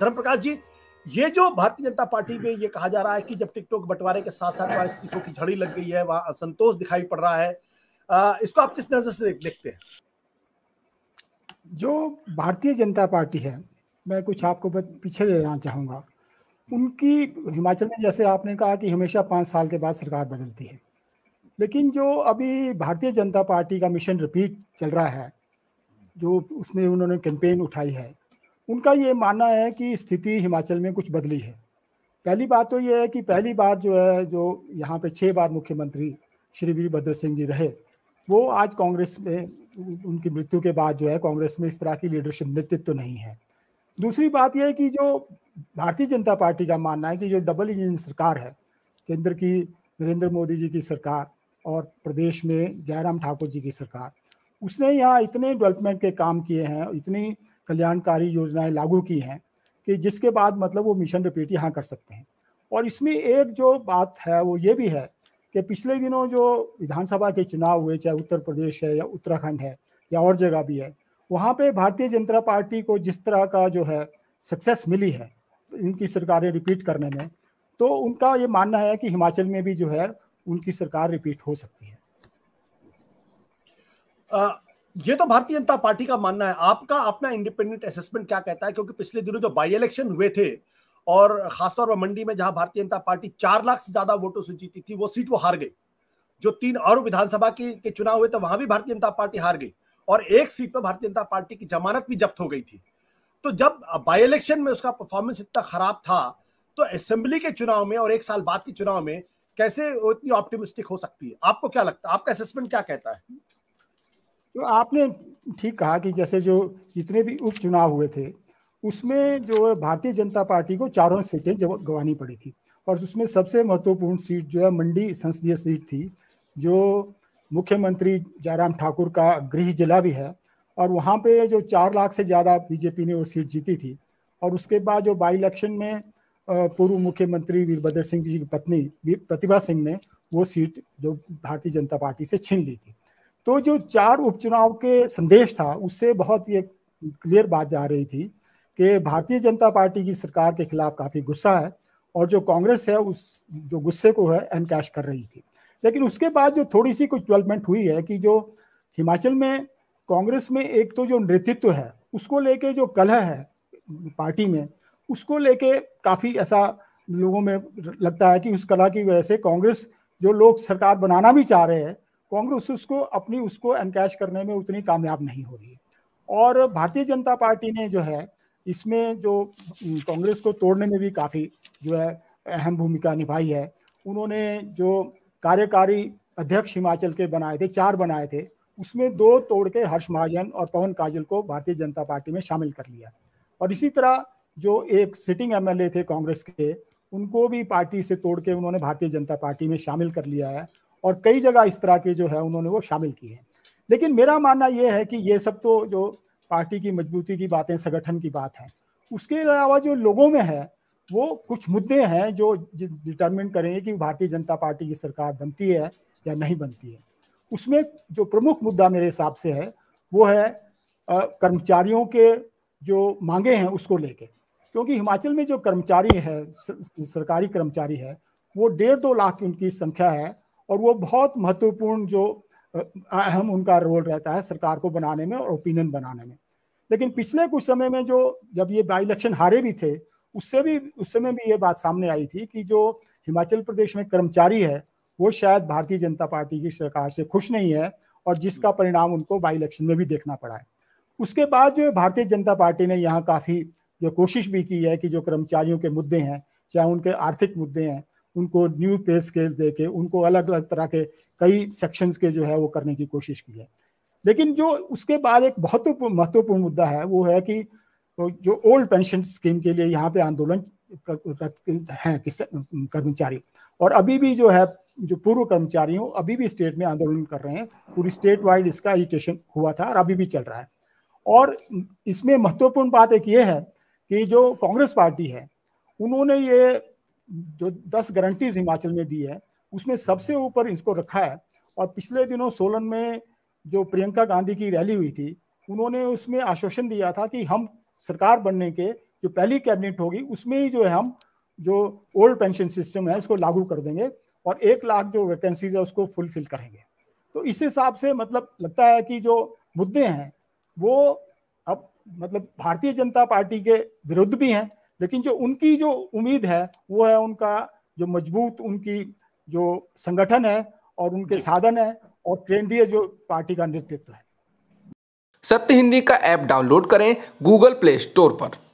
धर्म प्रकाश जी ये जो भारतीय जनता पार्टी में ये कहा जा रहा है कि जब टिकटॉक बंटवारे के साथ साथ वहां इस्तीफों की झड़ी लग गई है वहां असंतोष दिखाई पड़ रहा है इसको आप किस नजर से देखते हैं जो भारतीय जनता पार्टी है मैं कुछ आपको पीछे ले जाना चाहूँगा उनकी हिमाचल में जैसे आपने कहा कि हमेशा पाँच साल के बाद सरकार बदलती है लेकिन जो अभी भारतीय जनता पार्टी का मिशन रिपीट चल रहा है जो उसमें उन्होंने कैंपेन उठाई है उनका ये मानना है कि स्थिति हिमाचल में कुछ बदली है पहली बात तो ये है कि पहली बार जो है जो यहाँ पे छः बार मुख्यमंत्री श्री वीरभद्र सिंह जी रहे वो आज कांग्रेस में उनकी मृत्यु के बाद जो है कांग्रेस में इस तरह की लीडरशिप नेतृत्व तो नहीं है दूसरी बात यह है कि जो भारतीय जनता पार्टी का मानना है कि जो डबल इंजन सरकार है केंद्र की नरेंद्र मोदी जी की सरकार और प्रदेश में जयराम ठाकुर जी की सरकार उसने यहाँ इतने डेवलपमेंट के काम किए हैं इतनी कल्याणकारी योजनाएं लागू की हैं कि जिसके बाद मतलब वो मिशन रिपीट यहाँ कर सकते हैं और इसमें एक जो बात है वो ये भी है कि पिछले दिनों जो विधानसभा के चुनाव हुए चाहे उत्तर प्रदेश है या उत्तराखंड है या और जगह भी है वहाँ पे भारतीय जनता पार्टी को जिस तरह का जो है सक्सेस मिली है इनकी सरकारें रिपीट करने में तो उनका ये मानना है कि हिमाचल में भी जो है उनकी सरकार रिपीट हो सकती है आ, ये तो भारतीय जनता पार्टी का मानना है आपका अपना इंडिपेंडेंट असेसमेंट क्या कहता है क्योंकि पिछले दिनों जो बाई इलेक्शन हुए थे और खासतौर पर मंडी में जहां भारतीय जनता पार्टी चार लाख से ज्यादा वोटों से जीती थी वो सीट वो हार गई जो तीन और विधानसभा के, के चुनाव हुए थे वहां भी भारतीय जनता पार्टी हार गई और एक सीट पर भारतीय जनता पार्टी की जमानत भी जब्त हो गई थी तो जब बाई इलेक्शन में उसका परफॉर्मेंस इतना खराब था तो असेंबली के चुनाव में और एक साल बाद के चुनाव में कैसे इतनी ऑप्टिमिस्टिक हो सकती है आपको क्या लगता है आपका असेसमेंट क्या कहता है तो आपने ठीक कहा कि जैसे जो जितने भी उपचुनाव हुए थे उसमें जो भारतीय जनता पार्टी को चारों सीटें जब गंवानी पड़ी थी और उसमें सबसे महत्वपूर्ण सीट जो है मंडी संसदीय सीट थी जो मुख्यमंत्री जयराम ठाकुर का गृह जिला भी है और वहाँ पे जो चार लाख से ज़्यादा बीजेपी ने वो सीट जीती थी और उसके बाद जो बाई इलेक्शन में पूर्व मुख्यमंत्री वीरभद्र सिंह जी की पत्नी प्रतिभा सिंह ने वो सीट जो भारतीय जनता पार्टी से छीन ली थी तो जो चार उपचुनाव के संदेश था उससे बहुत ये क्लियर बात जा रही थी कि भारतीय जनता पार्टी की सरकार के खिलाफ काफ़ी गुस्सा है और जो कांग्रेस है उस जो गुस्से को है एनकैश कर रही थी लेकिन उसके बाद जो थोड़ी सी कुछ डेवलपमेंट हुई है कि जो हिमाचल में कांग्रेस में एक तो जो नेतृत्व है उसको लेके जो कलह है पार्टी में उसको लेके काफ़ी ऐसा लोगों में लगता है कि उस कला की वजह से कांग्रेस जो लोग सरकार बनाना भी चाह रहे हैं कांग्रेस उसको अपनी उसको एनकैश करने में उतनी कामयाब नहीं हो रही है और भारतीय जनता पार्टी ने जो है इसमें जो कांग्रेस को तोड़ने में भी काफ़ी जो है अहम भूमिका निभाई है उन्होंने जो कार्यकारी अध्यक्ष हिमाचल के बनाए थे चार बनाए थे उसमें दो तोड़ के हर्ष महाजन और पवन काजल को भारतीय जनता पार्टी में शामिल कर लिया और इसी तरह जो एक सिटिंग एम थे कांग्रेस के उनको भी पार्टी से तोड़ के उन्होंने भारतीय जनता पार्टी में शामिल कर लिया है और कई जगह इस तरह के जो है उन्होंने वो शामिल किए हैं लेकिन मेरा मानना यह है कि ये सब तो जो पार्टी की मजबूती की बातें संगठन की बात है उसके अलावा जो लोगों में है वो कुछ मुद्दे हैं जो डिटर्मिन करेंगे कि भारतीय जनता पार्टी की सरकार बनती है या नहीं बनती है उसमें जो प्रमुख मुद्दा मेरे हिसाब से है वो है कर्मचारियों के जो मांगे हैं उसको लेके क्योंकि हिमाचल में जो कर्मचारी है सरकारी कर्मचारी है वो डेढ़ दो लाख की उनकी संख्या है और वो बहुत महत्वपूर्ण जो अहम उनका रोल रहता है सरकार को बनाने में और ओपिनियन बनाने में लेकिन पिछले कुछ समय में जो जब ये बाई इलेक्शन हारे भी थे उससे भी उस समय भी ये बात सामने आई थी कि जो हिमाचल प्रदेश में कर्मचारी है वो शायद भारतीय जनता पार्टी की सरकार से खुश नहीं है और जिसका परिणाम उनको बाई इलेक्शन में भी देखना पड़ा है उसके बाद जो भारतीय जनता पार्टी ने यहाँ काफ़ी जो कोशिश भी की है कि जो कर्मचारियों के मुद्दे हैं चाहे उनके आर्थिक मुद्दे हैं उनको न्यू पे स्केल दे के उनको अलग अलग तरह के कई सेक्शंस के जो है वो करने की कोशिश की है लेकिन जो उसके बाद एक बहुत महत्वपूर्ण मुद्दा है वो है कि जो ओल्ड पेंशन स्कीम के लिए यहाँ पे आंदोलन हैं कर्मचारी और अभी भी जो है जो पूर्व कर्मचारी हो अभी भी स्टेट में आंदोलन कर रहे हैं पूरी स्टेट वाइड इसका एजिटेशन हुआ था और अभी भी चल रहा है और इसमें महत्वपूर्ण बात एक ये है कि जो कांग्रेस पार्टी है उन्होंने ये जो दस गारंटीज हिमाचल में दी है उसमें सबसे ऊपर इसको रखा है और पिछले दिनों सोलन में जो प्रियंका गांधी की रैली हुई थी उन्होंने उसमें आश्वासन दिया था कि हम सरकार बनने के जो पहली कैबिनेट होगी उसमें ही जो है हम जो ओल्ड पेंशन सिस्टम है उसको लागू कर देंगे और एक लाख जो वैकेंसीज है उसको फुलफिल करेंगे तो इस हिसाब से मतलब लगता है कि जो मुद्दे हैं वो अब मतलब भारतीय जनता पार्टी के विरुद्ध भी हैं लेकिन जो उनकी जो उम्मीद है वो है उनका जो मजबूत उनकी जो संगठन है और उनके साधन है और केंद्रीय जो पार्टी का नेतृत्व है सत्य हिंदी का ऐप डाउनलोड करें गूगल प्ले स्टोर पर